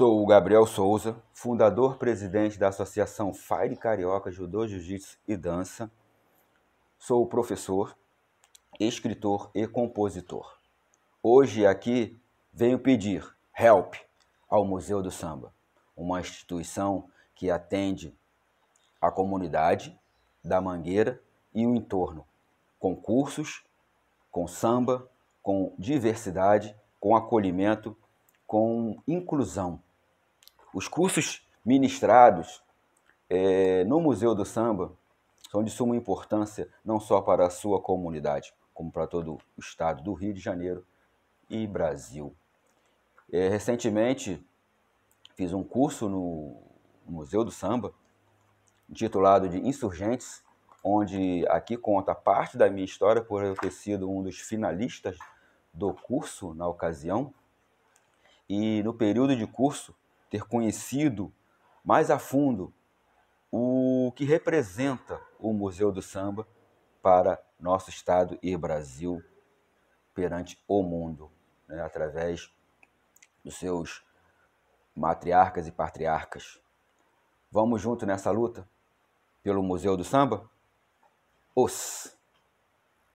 Sou o Gabriel Souza, fundador presidente da Associação Fire Carioca Judô, Jiu-Jitsu e Dança. Sou professor, escritor e compositor. Hoje aqui venho pedir help ao Museu do Samba, uma instituição que atende a comunidade da Mangueira e o entorno, com cursos, com samba, com diversidade, com acolhimento, com inclusão os cursos ministrados é, no Museu do Samba são de suma importância não só para a sua comunidade, como para todo o estado do Rio de Janeiro e Brasil. É, recentemente fiz um curso no Museu do Samba, intitulado de Insurgentes, onde aqui conta parte da minha história por eu ter sido um dos finalistas do curso na ocasião. E no período de curso ter conhecido mais a fundo o que representa o Museu do Samba para nosso estado e Brasil perante o mundo, né, através dos seus matriarcas e patriarcas. Vamos junto nessa luta pelo Museu do Samba? Os!